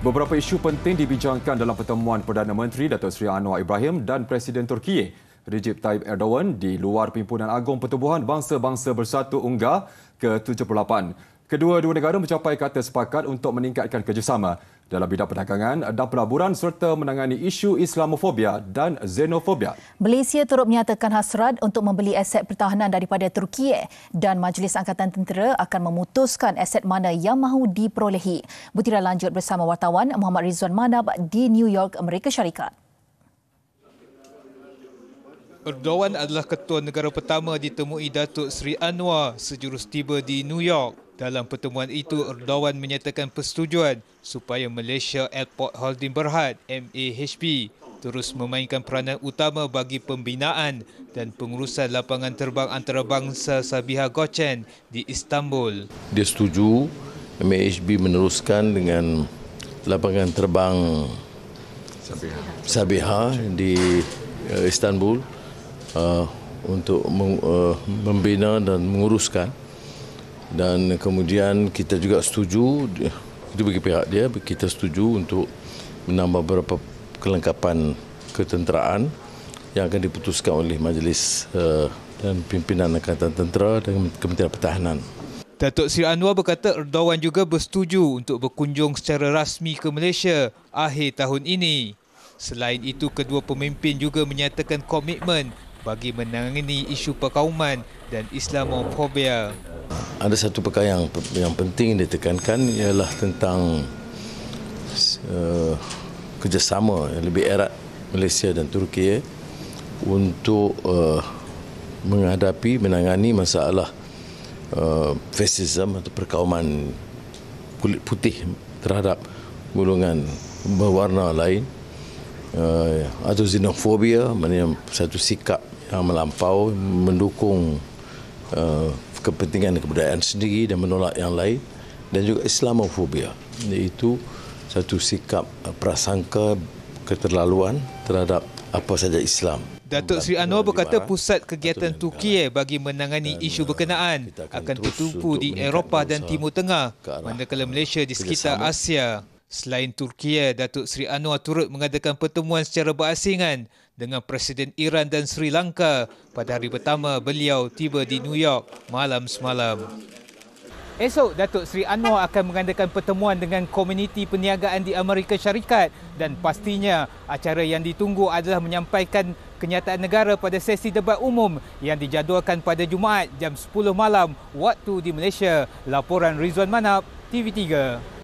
Beberapa isu penting dibincangkan dalam pertemuan Perdana Menteri Datuk Sri Anwar Ibrahim dan Presiden Turki Recep Tayyip Erdogan di luar pimpinan agung pertubuhan bangsa-bangsa bersatu unggah ke-78. Kedua-dua negara mencapai kata sepakat untuk meningkatkan kerjasama dalam bidang perdagangan dan pelaburan serta menangani isu Islamofobia dan xenofobia. Malaysia turut menyatakan hasrat untuk membeli aset pertahanan daripada Turki eh, dan Majlis Angkatan Tentera akan memutuskan aset mana yang mahu diperolehi. Butiran lanjut bersama wartawan Muhammad Rizwan Manab di New York, Amerika Syarikat. Erdogan adalah ketua negara pertama ditemui Datuk Seri Anwar sejurus tiba di New York. Dalam pertemuan itu, Erdogan menyatakan persetujuan supaya Malaysia Airport Holding Berhad, MAHB, terus memainkan peranan utama bagi pembinaan dan pengurusan lapangan terbang antarabangsa Sabiha Gochen di Istanbul. Dia setuju MAHB meneruskan dengan lapangan terbang Sabiha, Sabiha di eh, Istanbul uh, untuk meng, uh, membina dan menguruskan dan kemudian kita juga setuju itu bagi pihak dia kita setuju untuk menambah beberapa kelengkapan ketenteraan yang akan diputuskan oleh majlis uh, dan pimpinan angkatan tentera dan Kementerian Pertahanan. Datuk Sri Anwar berkata Erdogan juga bersetuju untuk berkunjung secara rasmi ke Malaysia akhir tahun ini. Selain itu, kedua pemimpin juga menyatakan komitmen bagi menangani isu perkauman dan Islamofobia. Ada satu perkara yang, yang penting ditekankan ialah tentang uh, kerjasama yang lebih erat Malaysia dan Turki untuk uh, menghadapi menangani masalah uh, eh, fasisme atau perkauman kulit putih terhadap golongan berwarna lain uh, atau xenofobia, maknanya satu sikap yang melampau mendukung uh, kepentingan kebudayaan sendiri dan menolak yang lain dan juga islamofobia iaitu satu sikap uh, prasangka keterlaluan terhadap apa saja Islam. Datuk Sri Anwar berkata pusat kegiatan Turkiye eh bagi menangani isu berkenaan akan, akan tertumpu di Eropah dan Timur Tengah manakala Malaysia di sekitar Asia. Selain Turki, Datuk Seri Anwar turut mengadakan pertemuan secara berasingan dengan Presiden Iran dan Sri Lanka pada hari pertama beliau tiba di New York malam semalam. Esok, Datuk Seri Anwar akan mengadakan pertemuan dengan komuniti perniagaan di Amerika Syarikat dan pastinya acara yang ditunggu adalah menyampaikan kenyataan negara pada sesi debat umum yang dijadualkan pada Jumaat jam 10 malam waktu di Malaysia. Laporan Rizwan Manap, TV3.